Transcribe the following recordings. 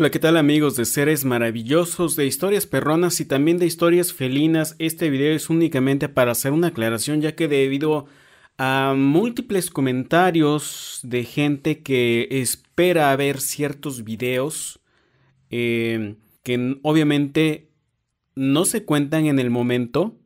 Hola, ¿qué tal amigos de seres maravillosos, de historias perronas y también de historias felinas? Este video es únicamente para hacer una aclaración ya que debido a múltiples comentarios de gente que espera ver ciertos videos em, que obviamente no se cuentan en el momento,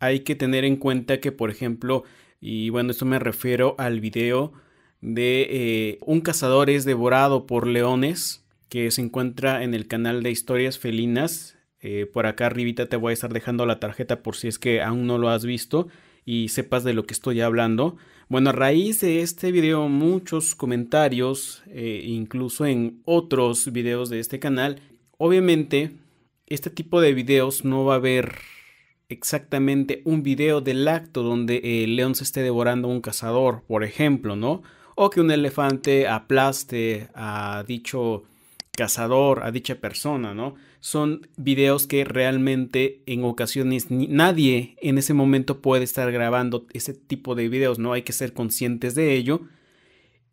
hay que tener en cuenta que por ejemplo, y bueno, esto me refiero al video de eh, un cazador es devorado por leones que se encuentra en el canal de historias felinas. Eh, por acá arribita te voy a estar dejando la tarjeta por si es que aún no lo has visto y sepas de lo que estoy hablando. Bueno, a raíz de este video muchos comentarios, eh, incluso en otros videos de este canal. Obviamente, este tipo de videos no va a haber exactamente un video del acto donde el león se esté devorando a un cazador, por ejemplo, ¿no? O que un elefante aplaste a dicho cazador, a dicha persona, ¿no? Son videos que realmente en ocasiones nadie en ese momento puede estar grabando ese tipo de videos, ¿no? Hay que ser conscientes de ello.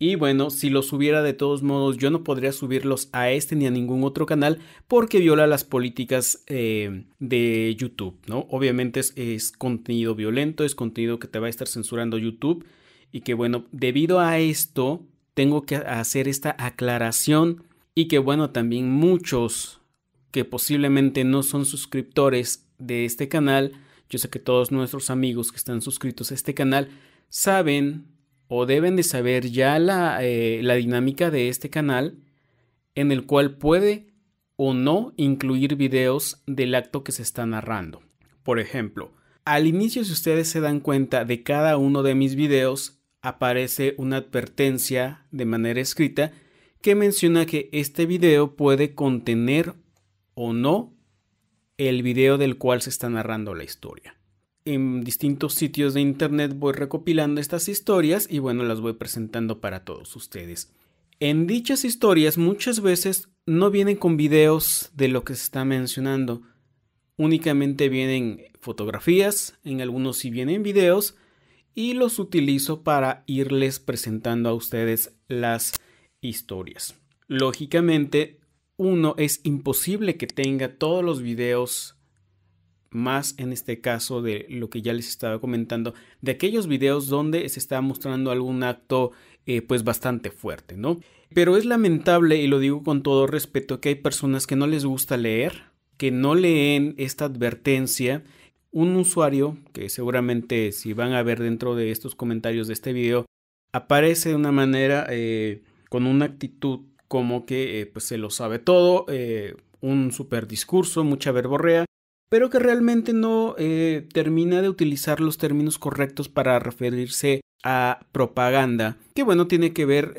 Y bueno, si los subiera de todos modos, yo no podría subirlos a este ni a ningún otro canal porque viola las políticas eh, de YouTube, ¿no? Obviamente es, es contenido violento, es contenido que te va a estar censurando YouTube y que bueno, debido a esto, tengo que hacer esta aclaración y que bueno, también muchos que posiblemente no son suscriptores de este canal, yo sé que todos nuestros amigos que están suscritos a este canal saben o deben de saber ya eh, la, dinámica de este canal en el cual puede o no incluir videos del acto que se está narrando. Por ejemplo, al inicio si ustedes se dan cuenta de cada uno de mis videos aparece una advertencia de manera escrita que menciona que este video puede contener o no el video del cual se está narrando la historia. En distintos sitios de internet voy recopilando estas historias y bueno, las voy presentando para todos ustedes. En dichas historias muchas veces no vienen con videos de lo que se está mencionando, únicamente vienen fotografías, en algunos sí vienen videos y los utilizo para irles presentando a ustedes las historias. Lógicamente, uno es imposible que tenga todos los videos más en este caso de lo que ya les estaba comentando, de aquellos videos donde se está mostrando algún acto eh, pues bastante fuerte, ¿no? Pero es lamentable, y lo digo con todo respeto, que hay personas que no les gusta leer, que no leen esta advertencia. Un usuario, que seguramente si van a ver dentro de estos comentarios de este video, aparece de una manera eh, con una actitud como que eh, pues, se lo sabe todo, eh, un super discurso, mucha verborrea, pero que realmente no eh, termina de utilizar los términos correctos para referirse a propaganda, que bueno, tiene que ver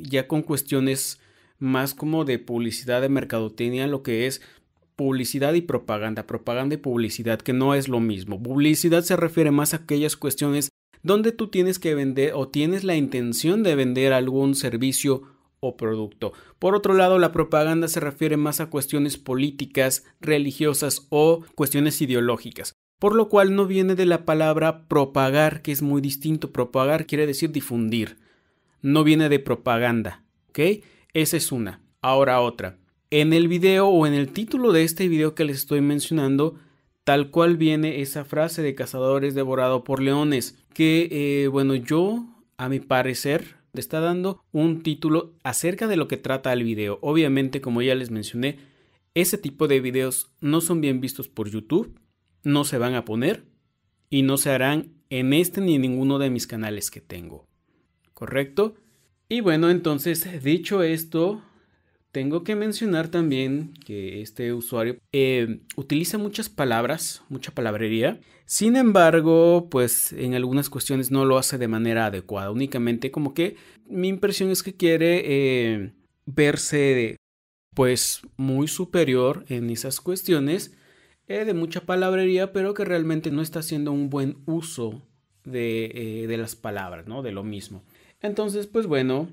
ya con cuestiones más como de publicidad de mercadotecnia, lo que es publicidad y propaganda, propaganda y publicidad, que no es lo mismo. Publicidad se refiere más a aquellas cuestiones donde tú tienes que vender o tienes la intención de vender algún servicio o producto. Por otro lado, la propaganda se refiere más a cuestiones políticas, religiosas o cuestiones ideológicas, por lo cual no viene de la palabra propagar, que es muy distinto. Propagar quiere decir difundir, no viene de propaganda, ¿ok? Esa es una. Ahora otra. En el video o en el título de este video que les estoy mencionando, tal cual viene esa frase de cazadores devorado por leones, que eh, bueno, yo a mi parecer le está dando un título acerca de lo que trata el video. Obviamente, como ya les mencioné, ese tipo de videos no son bien vistos por YouTube, no se van a poner y no se harán en este ni en ninguno de mis canales que tengo. ¿Correcto? Y bueno, entonces, dicho esto, tengo que mencionar también que este usuario eh, utiliza muchas palabras, mucha palabrería. Sin embargo, pues en algunas cuestiones no lo hace de manera adecuada. Únicamente como que mi impresión es que quiere eh, verse pues muy superior en esas cuestiones eh, de mucha palabrería, pero que realmente no está haciendo un buen uso de, de las palabras, ¿no? De lo mismo. Entonces, pues bueno,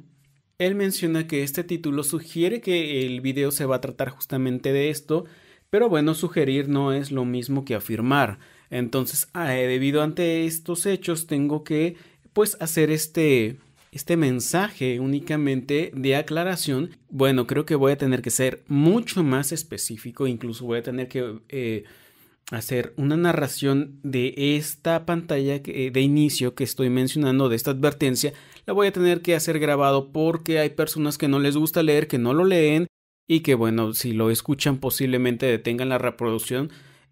él menciona que este título sugiere que el video se va a tratar justamente de esto, pero bueno, sugerir no es lo mismo que afirmar. Entonces, ah, eh, debido ante estos hechos, tengo que pues hacer este este mensaje únicamente de aclaración. Bueno, creo que voy a tener que ser mucho más específico, incluso voy a tener que eh, hacer una narración de esta pantalla eh, de inicio que estoy mencionando, de esta advertencia, la voy a tener que hacer grabado porque hay personas que no les gusta leer, que no lo leen y que bueno, si lo escuchan posiblemente detengan la reproducción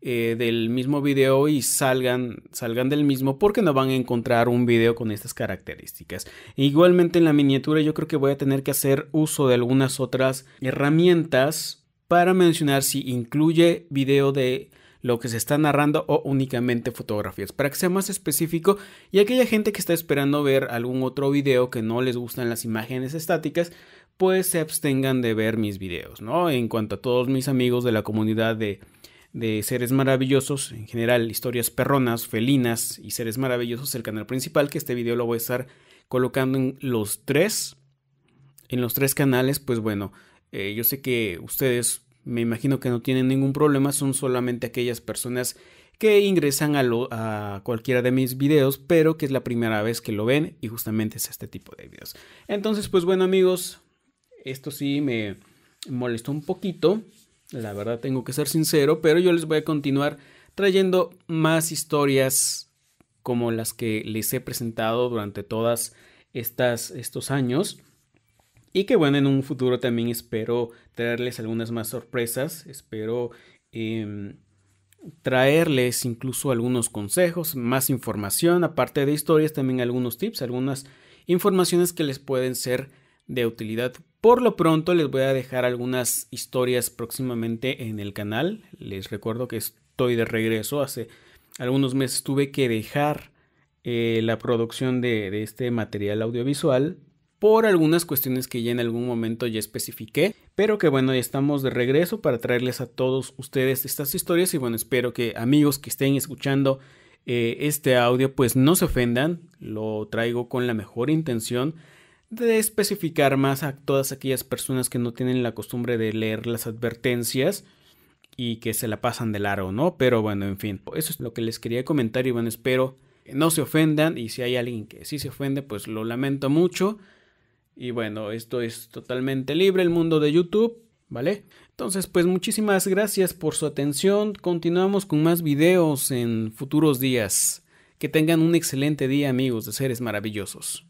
eh, del mismo video y salgan, salgan del mismo porque no van a encontrar un video con estas características. Igualmente en la miniatura yo creo que voy a tener que hacer uso de algunas otras herramientas para mencionar si incluye video de lo que se está narrando o únicamente fotografías. Para que sea más específico y aquella gente que está esperando ver algún otro video que no les gustan las imágenes estáticas, pues se abstengan de ver mis videos, ¿no? En cuanto a todos mis amigos de la comunidad de, seres maravillosos, en general historias perronas, felinas y seres maravillosos, el canal principal, que este video lo voy a estar colocando en los tres, en los tres canales, pues bueno, eh, yo sé que ustedes me imagino que no tienen ningún problema, son solamente aquellas personas que ingresan a, cualquiera de mis videos, pero que es la primera vez que lo ven y justamente es este tipo de videos. Entonces, pues bueno amigos, esto sí me molestó un poquito, la verdad tengo que ser sincero, pero yo les voy a continuar trayendo más historias como las que les he presentado durante todas estas estos años. Y que bueno, en un futuro también espero traerles algunas más sorpresas, espero em, traerles incluso algunos consejos, más información, aparte de historias, también algunos tips, algunas informaciones que les pueden ser de utilidad. Por lo pronto les voy a dejar algunas historias próximamente en el canal. Les recuerdo que estoy de regreso. Hace algunos meses tuve que dejar eh, la producción de este material audiovisual por algunas cuestiones que ya en algún momento ya especifiqué, pero que bueno, ya estamos de regreso para traerles a todos ustedes estas historias y bueno, espero que amigos que estén escuchando eh, este audio pues no se ofendan, lo traigo con la mejor intención de especificar más a todas aquellas personas que no tienen la costumbre de leer las advertencias y que se la pasan de largo, ¿no? Pero bueno, en fin, eso es lo que les quería comentar y bueno, espero que no se ofendan y si hay alguien que sí se ofende, pues lo lamento mucho. Y bueno, esto es totalmente libre, el mundo de YouTube, ¿vale? Entonces, pues muchísimas gracias por su atención. Continuamos con más videos en futuros días. Que tengan un excelente día amigos de seres maravillosos.